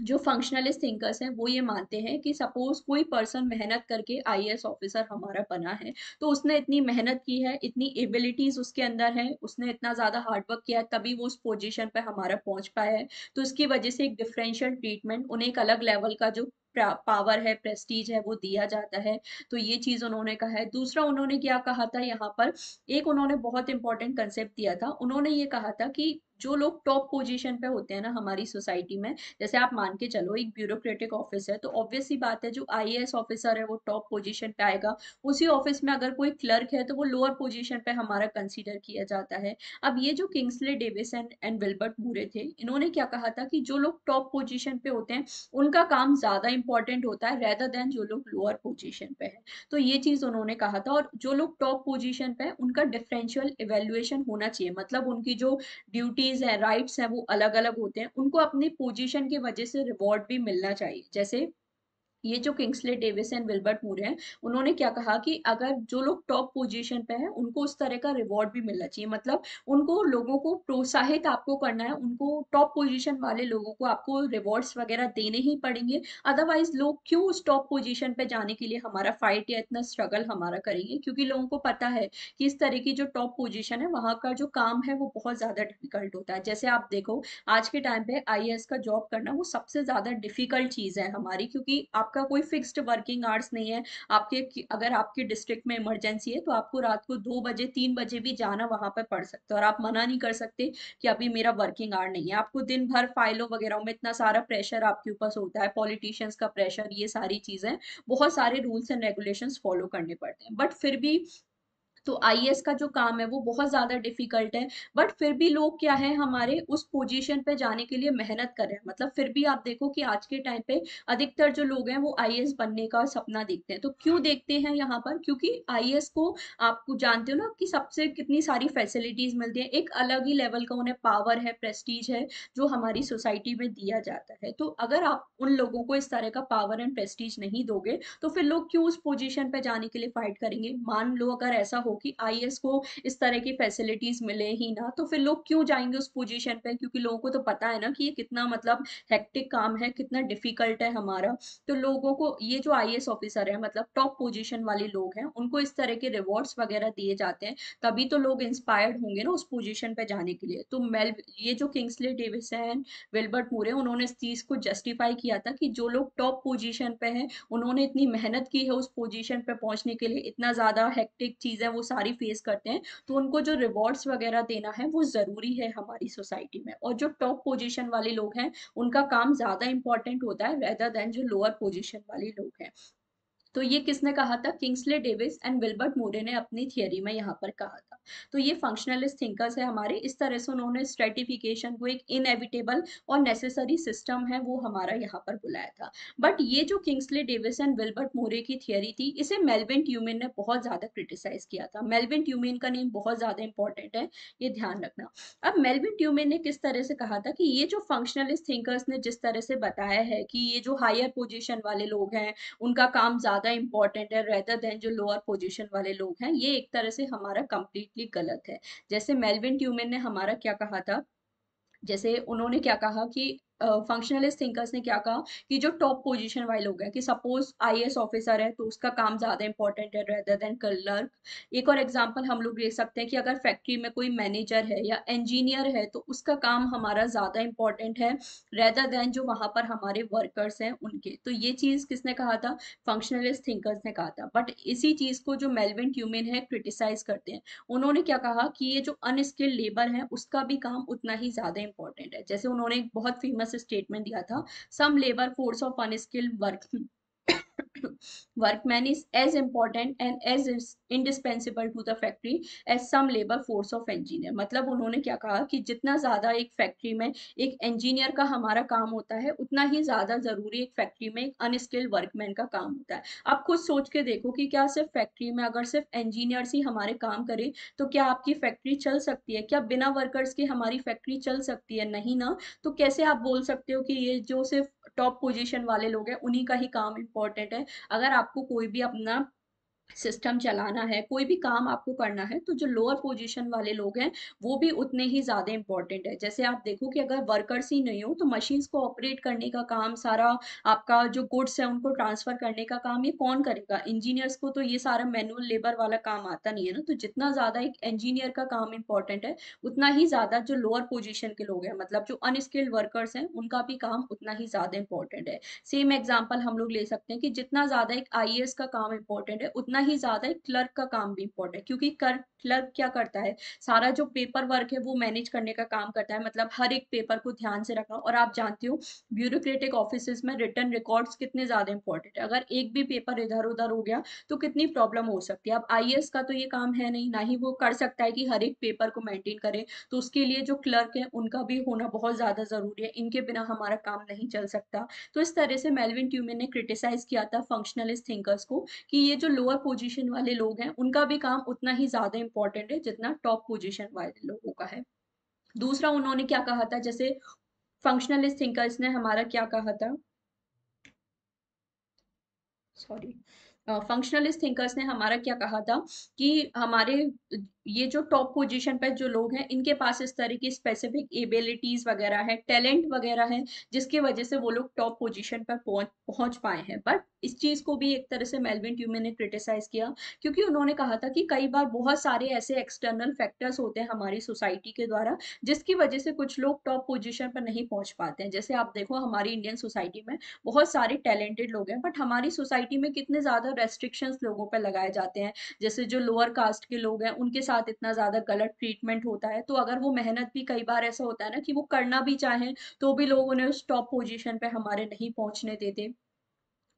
जो फंक्शनलिस्ट थिंकर्स हैं वो ये मानते हैं कि सपोज कोई पर्सन मेहनत करके आईएएस ऑफिसर हमारा बना है तो उसने इतनी मेहनत की है इतनी एबिलिटीज उसके अंदर है उसने इतना ज़्यादा हार्डवर्क किया है तभी वो उस पोजीशन पे हमारा पहुंच पाया है तो इसकी वजह से एक डिफरेंशियल ट्रीटमेंट उन्हें एक अलग लेवल का जो पावर है प्रेस्टीज है वो दिया जाता है तो ये चीज़ उन्होंने कहा है दूसरा उन्होंने क्या कहा था यहाँ पर एक उन्होंने बहुत इंपॉर्टेंट कंसेप्ट दिया था उन्होंने ये कहा था कि जो लोग टॉप पोजीशन पे होते हैं ना हमारी सोसाइटी में जैसे आप मान के चलो एक ब्यूरोक्रेटिक ऑफिस है तो ऑब्वियसली बात है जो आई ऑफिसर है वो टॉप पोजीशन पे आएगा उसी ऑफिस में अगर कोई क्लर्क है तो वो लोअर पोजीशन पे हमारा कंसीडर किया जाता है अब ये जो Kingsley Davis and Wilbert Moore थे इन्होंने क्या कहा था कि जो लोग टॉप पोजिशन पे होते हैं उनका काम ज़्यादा इंपॉर्टेंट होता है रेदर देन जो लोग लोअर पोजिशन पे है तो ये चीज़ उन्होंने कहा था और जो लोग टॉप पोजिशन पे है उनका डिफरेंशियल इवेल्युएशन होना चाहिए मतलब उनकी जो ड्यूटीज़ है राइट्स है वो अलग अलग होते हैं उनको अपनी पोजिशन की वजह से रिवॉर्ड भी मिलना चाहिए जैसे ये जो Kingsley Davis and Wilbert Moore हैं उन्होंने क्या कहा कि अगर जो लोग टॉप पोजीशन पे हैं उनको उस तरह का रिवॉर्ड भी मिलना चाहिए मतलब उनको लोगों को प्रोत्साहित आपको करना है उनको टॉप पोजीशन वाले लोगों को आपको रिवॉर्ड्स वगैरह देने ही पड़ेंगे अदरवाइज लोग क्यों उस टॉप पोजिशन पे जाने के लिए हमारा फाइट या इतना स्ट्रगल हमारा करेंगे क्योंकि लोगों को पता है कि इस तरह की जो टॉप पोजिशन है वहाँ का जो काम है वो बहुत ज़्यादा डिफिकल्ट होता है जैसे आप देखो आज के टाइम पे आई का जॉब करना वो सबसे ज़्यादा डिफिकल्ट चीज़ है हमारी क्योंकि आप आपका कोई फिक्स्ड वर्किंग आवर्स नहीं है आपके अगर आपके डिस्ट्रिक्ट में इमरजेंसी है तो आपको रात को दो बजे तीन बजे भी जाना वहां पर पड़ सकता है और आप मना नहीं कर सकते कि अभी मेरा वर्किंग आवर नहीं है आपको दिन भर फाइलों वगैरह में इतना सारा प्रेशर आपके ऊपर होता है पॉलिटिशियंस का प्रेशर ये सारी चीज़ें बहुत सारे रूल्स एंड रेगुलेशन फॉलो करने पड़ते हैं बट फिर भी तो आई का जो काम है वो बहुत ज़्यादा डिफिकल्ट है बट फिर भी लोग क्या है हमारे उस पोजिशन पे जाने के लिए मेहनत कर रहे हैं मतलब फिर भी आप देखो कि आज के टाइम पे अधिकतर जो लोग हैं वो आई बनने का सपना देखते हैं तो क्यों देखते हैं यहाँ पर क्योंकि आई को आप जानते हो ना कि सबसे कितनी सारी फैसिलिटीज मिलती है एक अलग ही लेवल का उन्हें पावर है प्रेस्टीज है जो हमारी सोसाइटी में दिया जाता है तो अगर आप उन लोगों को इस तरह का पावर एंड प्रेस्टीज नहीं दोगे तो फिर लोग क्यों उस पोजिशन पर जाने के लिए फाइट करेंगे मान लो अगर ऐसा हो कि आई को इस तरह की फैसिलिटीज मिले ही ना तो फिर लोग क्यों जाएंगे उस पोजीशन पे क्योंकि लोगों को तो पता है ना कि ये कितना मतलब हेक्टिक काम है कितना डिफिकल्ट है हमारा तो लोगों को ये जो आई ऑफिसर है मतलब टॉप पोजिशन वाले लोग हैं उनको इस तरह के रिवॉर्ड्स वगैरह दिए जाते हैं तभी तो लोग इंस्पायर्ड होंगे ना उस पोजिशन पे जाने के लिए तो मेल ये जो किंग्सले डेविस हैं विल्बर्ट मूरे उन्होंने इस चीज को जस्टिफाई किया था कि जो लोग टॉप पोजिशन पे हैं उन्होंने इतनी मेहनत की है उस पोजिशन पे पहुंचने के लिए इतना ज्यादा हेक्टिक चीज है वो वो सारी फेस करते हैं तो उनको जो रिवॉर्ड्स वगैरह देना है वो ज़रूरी है हमारी सोसाइटी में और जो टॉप पोजिशन वाले लोग हैं उनका काम ज़्यादा इंपॉर्टेंट होता है वेदर देन जो लोअर पोजिशन वाले लोग हैं तो ये किसने कहा था Kingsley Davis and Wilbert Moore ने अपनी थियोरी में यहाँ पर कहा था तो ये फंक्शनलिस्ट थिंकर्स है हमारे इस तरह से उन्होंने स्ट्रेटिफिकेशन को एक इनएविटेबल और नेसेसरी सिस्टम है वो हमारा यहाँ पर बुलाया था बट ये जो Kingsley Davis and Wilbert Moore की थियोरी थी इसे मेलविन ट्यूमिन ने बहुत ज़्यादा क्रिटिसाइज किया था मेलविन ट्यूमिन का नेम बहुत ज़्यादा इंपॉर्टेंट है ये ध्यान रखना अब मेलविन ट्यूमिन ने किस तरह से कहा था कि ये जो फंक्शनलिस्ट थिंकर्स ने जिस तरह से बताया है कि ये जो हायर पोजिशन वाले लोग हैं उनका काम ज़्यादा ज़्यादा इंपॉर्टेंट है रेदर देन जो लोअर पोजिशन वाले लोग हैं ये एक तरह से हमारा कंप्लीटली गलत है जैसे मेलविन ट्यूमेन ने हमारा क्या कहा था जैसे उन्होंने क्या कहा कि फंक्शनलिस्ट थिंकर्स ने क्या कहा कि जो टॉप पोजीशन वाले लोग हैं कि सपोज आई ऑफिसर है तो उसका काम ज़्यादा इंपॉर्टेंट है रेदर देन क्लर्क एक और एग्जांपल हम लोग ले सकते हैं कि अगर फैक्ट्री में कोई मैनेजर है या इंजीनियर है तो उसका काम हमारा ज़्यादा इंपॉर्टेंट है रेदर देन जो वहां पर हमारे वर्कर्स हैं उनके तो ये चीज़ किसने कहा था फंक्शनलिस्ट थिंकर्स ने कहा था बट इसी चीज़ को जो मेलविन ट्यूमिन है क्रिटिसाइज करते हैं उन्होंने क्या कहा कि ये जो अनस्किल्ड लेबर है उसका भी काम उतना ही ज़्यादा इंपॉर्टेंट है जैसे उन्होंने एक बहुत फेमस से स्टेटमेंट दिया था some labour force of unskilled work workman is as important and as indispensable to the factory as some labor force of engineer मतलब उन्होंने क्या कहा कि जितना ज़्यादा एक फैक्ट्री में एक इंजीनियर का हमारा काम होता है उतना ही ज़्यादा ज़रूरी एक फैक्ट्री में एक अनस्किल्ड वर्कमैन का काम होता है आप खुद सोच के देखो कि क्या सिर्फ फैक्ट्री में अगर सिर्फ इंजीनियर्स ही हमारे काम करें तो क्या आपकी फैक्ट्री चल सकती है क्या बिना वर्कर्स के हमारी फैक्ट्री चल सकती है नहीं ना तो कैसे आप बोल सकते हो कि ये जो सिर्फ टॉप पोजीशन वाले लोग हैं उन्हीं का ही काम इम्पोर्टेंट है अगर आपको कोई भी अपना सिस्टम चलाना है कोई भी काम आपको करना है तो जो लोअर पोजीशन वाले लोग हैं वो भी उतने ही ज़्यादा इंपॉर्टेंट है जैसे आप देखो कि अगर वर्कर्स ही नहीं हो तो मशीन्स को ऑपरेट करने का काम सारा आपका जो गुड्स है उनको ट्रांसफ़र करने का काम ये कौन करेगा इंजीनियर्स को तो ये सारा मैनुअल लेबर वाला काम आता नहीं है ना तो जितना ज़्यादा एक इंजीनियर का काम इंपॉर्टेंट है उतना ही ज़्यादा जो लोअर पोजिशन के लोग हैं मतलब जो अनस्किल्ड वर्कर्स हैं उनका भी काम उतना ही ज़्यादा इंपॉर्टेंट है सेम एग्जाम्पल हम लोग ले सकते हैं कि जितना ज़्यादा एक आई का काम इंपॉर्टेंट है उतना उतना ही ज़्यादा एक क्लर्क का काम भी इम्पोर्टेंट है क्योंकि कर क्लर्क क्या करता है सारा जो पेपर वर्क है वो मैनेज करने का काम करता है मतलब हर एक पेपर को ध्यान से रखना और आप जानते हो ब्यूरोक्रेटिक ऑफिस में रिटर्न रिकॉर्ड्स कितने ज़्यादा इंपॉर्टेंट है अगर एक भी पेपर इधर उधर हो गया तो कितनी प्रॉब्लम हो सकती है अब आई का तो ये काम है नहीं ना ही वो कर सकता है कि हर एक पेपर को मेंटेन करे तो उसके लिए जो क्लर्क है उनका भी होना बहुत ज़्यादा ज़रूरी है इनके बिना हमारा काम नहीं चल सकता तो इस तरह से मेलविन ट्यूमिन ने क्रिटिसाइज किया था फंक्शनलिस्ट थिंकर्स को कि ये जो लोअर पोजीशन वाले लोग हैं उनका भी काम उतना ही ज़्यादा इंपॉर्टेंट है जितना टॉप पोजीशन वाले लोगों का है दूसरा उन्होंने क्या कहा था जैसे फंक्शनलिस्ट थिंकर्स ने हमारा क्या कहा था सॉरी फंक्शनलिस्ट थिंकर्स ने हमारा क्या कहा था कि हमारे ये जो टॉप पोजीशन पर जो लोग हैं इनके पास इस तरह की स्पेसिफिक एबिलिटीज वगैरह है टैलेंट वगैरह है जिसकी वजह से वो लोग टॉप पोजीशन पर पहुंच पहुंच पाए हैं बट इस चीज़ को भी एक तरह से मेलविन ट्यूमेन ने क्रिटिसाइज किया क्योंकि उन्होंने कहा था कि कई बार बहुत सारे ऐसे एक्सटर्नल फैक्टर्स होते हैं हमारी सोसाइटी के द्वारा जिसकी वजह से कुछ लोग टॉप पोजिशन पर नहीं पहुंच पाते हैं जैसे आप देखो हमारी इंडियन सोसाइटी में बहुत सारे टैलेंटेड लोग हैं बट हमारी सोसाइटी में कितने ज़्यादा रेस्ट्रिक्शन लोगों पर लगाए जाते हैं जैसे जो लोअर कास्ट के लोग हैं उनके साथ इतना ज़्यादा गलत ट्रीटमेंट होता है तो अगर वो मेहनत भी कई बार ऐसा होता है ना कि वो करना भी चाहें तो भी लोग उन्हें उस टॉप पोजिशन पर हमारे नहीं पहुँचने देते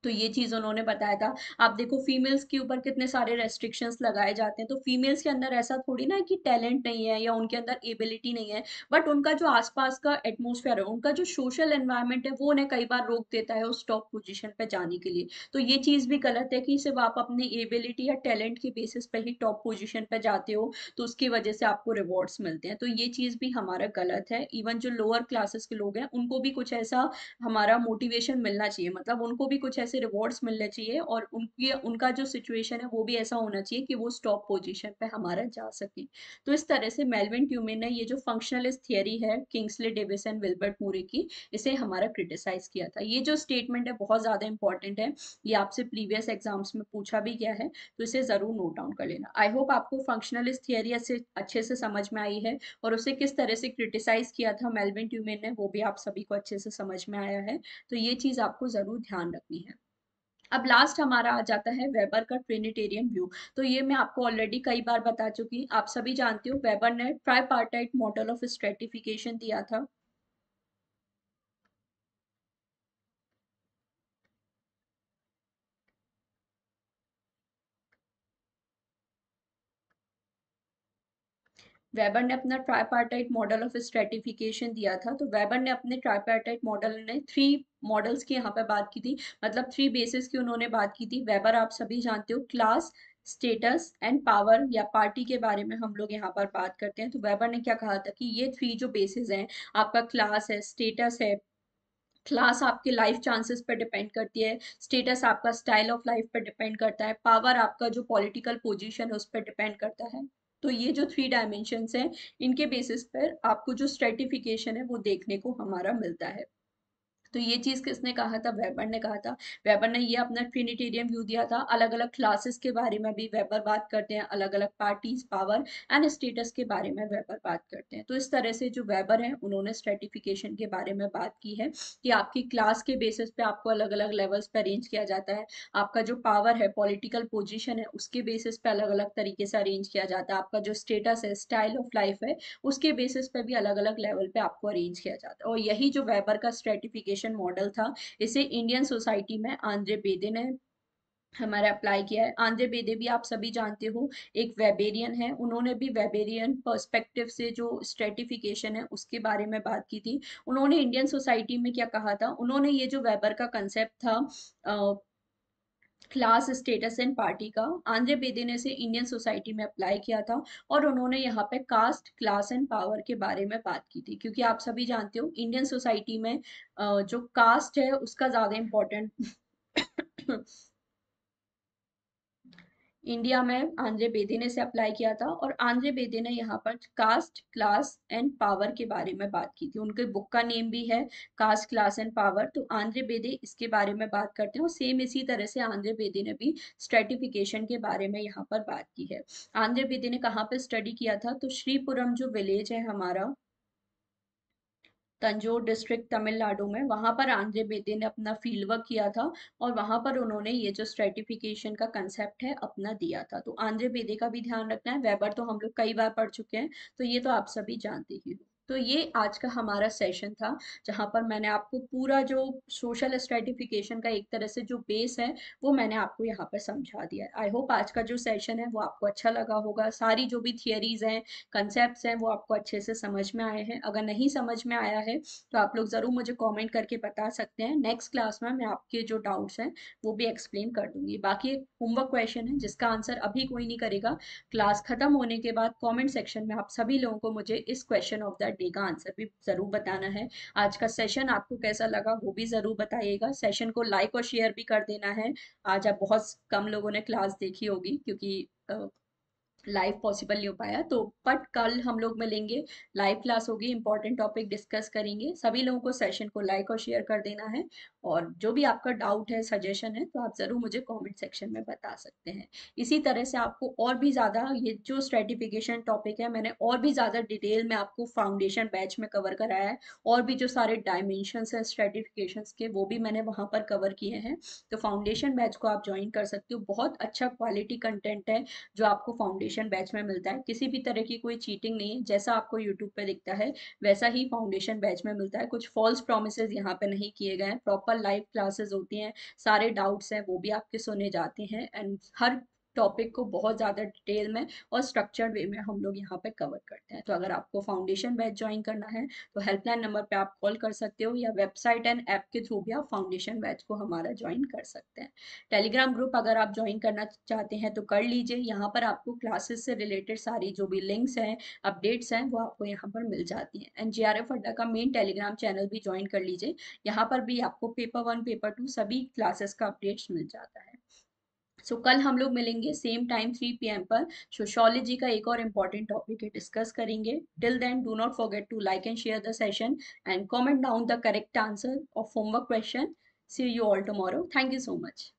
तो ये चीज़ उन्होंने बताया था आप देखो फीमेल्स के ऊपर कितने सारे रेस्ट्रिक्शंस लगाए जाते हैं तो फीमेल्स के अंदर ऐसा थोड़ी ना है कि टैलेंट नहीं है या उनके अंदर एबिलिटी नहीं है बट उनका जो आसपास का एटमोसफेयर है उनका जो सोशल एनवायरमेंट है वो उन्हें कई बार रोक देता है उस टॉप पोजिशन पर जाने के लिए तो ये चीज़ भी गलत है कि सिर्फ आप अपनी एबिलिटी या टैलेंट के बेसिस पर ही टॉप पोजिशन पर जाते हो तो उसकी वजह से आपको रिवॉर्ड्स मिलते हैं तो ये चीज़ भी हमारा गलत है इवन जो लोअर क्लासेस के लोग हैं उनको भी कुछ ऐसा हमारा मोटिवेशन मिलना चाहिए मतलब उनको भी कुछ ऐसा ऐसे रिवॉर्ड्स मिलने चाहिए और उनकी उनका जो सिचुएशन है वो भी ऐसा होना चाहिए कि वो स्टॉप पोजिशन पर हमारा जा सके तो इस तरह से मेलविन ट्यूमिन ने ये जो फंक्शनलिस्ट थियरी है Kingsley Davis and Wilbert Moore की इसे हमारा क्रिटिसाइज किया था ये जो स्टेटमेंट है बहुत ज़्यादा इंपॉर्टेंट है ये आपसे प्रीवियस एग्जाम्स में पूछा भी गया है तो इसे ज़रूर नोट डाउन कर लेना आई होप आपको फंक्शनलिस्ट थियरी ऐसे अच्छे से समझ में आई है और उसे किस तरह से क्रिटिसाइज किया था मेलविन ट्यूमिन ने वो भी आप सभी को अच्छे से समझ में आया है तो ये चीज़ आपको ज़रूर ध्यान रखनी है अब लास्ट हमारा आ जाता है वेबर का ट्रिनिटेरियन व्यू तो ये मैं आपको ऑलरेडी कई बार बता चुकी आप सभी जानते हो वेबर ने ट्राई मॉडल ऑफ स्ट्रेटिफिकेशन दिया था वेबर ने अपना ट्राईपार्टाइट मॉडल ऑफ स्ट्रेटिफिकेशन दिया था तो वेबर ने अपने ट्राईपार्टाइट मॉडल ने थ्री मॉडल्स की यहाँ पे बात की थी मतलब थ्री बेसिस की उन्होंने बात की थी वेबर आप सभी जानते हो क्लास स्टेटस एंड पावर या पार्टी के बारे में हम लोग यहाँ पर बात करते हैं तो वेबर ने क्या कहा था कि ये थ्री जो बेसिस हैं आपका क्लास है स्टेटस है क्लास आपके लाइफ चांसेस पर डिपेंड करती है स्टेटस आपका स्टाइल ऑफ लाइफ पर डिपेंड करता है पावर आपका जो पॉलिटिकल पोजीशन है उस पर डिपेंड करता है तो ये जो थ्री डायमेंशन हैं इनके बेसिस पर आपको जो स्ट्रेटिफिकेशन है वो देखने को हमारा मिलता है तो ये चीज़ किसने कहा था वेबर ने कहा था वेबर ने ये अपना ट्रिनिटेरियम व्यू दिया था अलग अलग क्लासेस के बारे में भी वेबर बात करते हैं अलग अलग पार्टीज पावर एंड स्टेटस के बारे में वेबर बात करते हैं तो इस तरह से जो वेबर हैं उन्होंने स्ट्रेटिफिकेशन के बारे में बात की है कि आपकी क्लास के बेसिस पे आपको अलग अलग लेवल्स पे अरेंज किया जाता है आपका जो पावर है पॉलिटिकल पोजिशन है उसके बेसिस पे अलग अलग तरीके से अरेंज किया जाता है आपका जो स्टेटस है स्टाइल ऑफ लाइफ है उसके बेसिस पे भी अलग अलग लेवल पे आपको अरेंज किया जाता है और यही जो वेबर का स्ट्रेटिफिकेशन एजुकेशन मॉडल था इसे इंडियन सोसाइटी में आंध्र बेदे ने हमारा अप्लाई किया है आंध्र बेदे भी आप सभी जानते हो एक वेबेरियन है उन्होंने भी वेबेरियन पर्सपेक्टिव से जो स्ट्रेटिफिकेशन है उसके बारे में बात की थी उन्होंने इंडियन सोसाइटी में क्या कहा था उन्होंने ये जो वेबर का कंसेप्ट था आ, क्लास स्टेटस एंड पार्टी का आंध्र बेदी ने इसे इंडियन सोसाइटी में अप्लाई किया था और उन्होंने यहाँ पे कास्ट क्लास एंड पावर के बारे में बात की थी क्योंकि आप सभी जानते हो इंडियन सोसाइटी में जो कास्ट है उसका ज़्यादा इम्पोर्टेंट इंडिया में आंध्र बेदी ने से अप्लाई किया था और आंध्र बेदी ने यहाँ पर कास्ट क्लास एंड पावर के बारे में बात की थी उनके बुक का नेम भी है कास्ट क्लास एंड पावर तो आंध्र बेदी इसके बारे में बात करते हैं और सेम इसी तरह से आंध्र बेदी ने भी स्ट्रेटिफिकेशन के बारे में यहाँ पर बात की है आंध्र बेदी ने कहाँ पर स्टडी किया था तो श्रीपुरम जो विलेज है हमारा तंजोर डिस्ट्रिक्ट तमिलनाडु में वहाँ पर आंध्रे बेदे ने अपना फील्ड वर्क किया था और वहाँ पर उन्होंने ये जो स्ट्रेटिफिकेशन का कंसेप्ट है अपना दिया था तो आंध्रे बेदे का भी ध्यान रखना है वेबर तो हम लोग कई बार पढ़ चुके हैं तो ये तो आप सभी जानते ही हो तो ये आज का हमारा सेशन था जहाँ पर मैंने आपको पूरा जो सोशल स्ट्रेटिफिकेशन का एक तरह से जो बेस है वो मैंने आपको यहाँ पर समझा दिया आई होप आज का जो सेशन है वो आपको अच्छा लगा होगा सारी जो भी थियरीज हैं कंसेप्ट हैं वो आपको अच्छे से समझ में आए हैं अगर नहीं समझ में आया है तो आप लोग ज़रूर मुझे कॉमेंट करके बता सकते हैं नेक्स्ट क्लास में मैं आपके जो डाउट्स हैं वो भी एक्सप्लेन कर दूंगी बाकी एक होमवर्क क्वेश्चन है जिसका आंसर अभी कोई नहीं करेगा क्लास खत्म होने के बाद कॉमेंट सेक्शन में आप सभी लोगों को मुझे इस क्वेश्चन ऑफ दैट देगा आंसर भी ज़रूर बताना है आज का सेशन आपको कैसा लगा वो भी ज़रूर बताइएगा सेशन को लाइक और शेयर भी कर देना है आज आप बहुत कम लोगों ने क्लास देखी होगी क्योंकि लाइव पॉसिबल नहीं हो पाया तो बट कल हम लोग मिलेंगे लाइव क्लास होगी इंपॉर्टेंट टॉपिक डिस्कस करेंगे सभी लोगों को सेशन को लाइक और शेयर कर देना है और जो भी आपका डाउट है सजेशन है तो आप ज़रूर मुझे कमेंट सेक्शन में बता सकते हैं इसी तरह से आपको और भी ज़्यादा ये जो स्ट्रेटिफिकेशन टॉपिक है मैंने और भी ज़्यादा डिटेल में आपको फाउंडेशन बैच में कवर कराया है और भी जो सारे डायमेंशन है स्ट्रेटिफिकेशन के वो भी मैंने वहां पर कवर किए हैं तो फाउंडेशन बैच को आप ज्वाइन कर सकते हो बहुत अच्छा क्वालिटी कंटेंट है जो आपको फाउंडेशन फाउंडेशन बैच में मिलता है किसी भी तरह की कोई चीटिंग नहीं है जैसा आपको यूट्यूब पे दिखता है वैसा ही फाउंडेशन बैच में मिलता है कुछ फॉल्स प्रोमिस यहाँ पे नहीं किए गए हैं प्रॉपर लाइव क्लासेज होती हैं सारे डाउट्स हैं वो भी आपके सुने जाते हैं एंड हर टॉपिक को बहुत ज़्यादा डिटेल में और स्ट्रक्चर्ड वे में हम लोग यहाँ पे कवर करते हैं तो अगर आपको फाउंडेशन बैच ज्वाइन करना है तो हेल्पलाइन नंबर पे आप कॉल कर सकते हो या वेबसाइट एंड ऐप के थ्रू भी आप फाउंडेशन बैच को हमारा ज्वाइन कर सकते हैं टेलीग्राम ग्रुप अगर आप ज्वाइन करना चाहते हैं तो कर लीजिए यहाँ पर आपको क्लासेस से रिलेटेड सारी जो भी लिंक्स हैं अपडेट्स हैं वो आपको यहाँ पर मिल जाती हैं and ji are F Adda का मेन टेलीग्राम चैनल भी ज्वाइन कर लीजिए यहाँ पर भी आपको पेपर वन पेपर टू सभी क्लासेस का अपडेट्स मिल जाता है सो so, कल हम लोग मिलेंगे सेम टाइम पी एम पर सोशोलॉजी का एक और इम्पॉर्टेंट टॉपिक डिस्कस करेंगे till then do not forget to like and share the session and comment down the correct answer of homework question see you all tomorrow thank you so much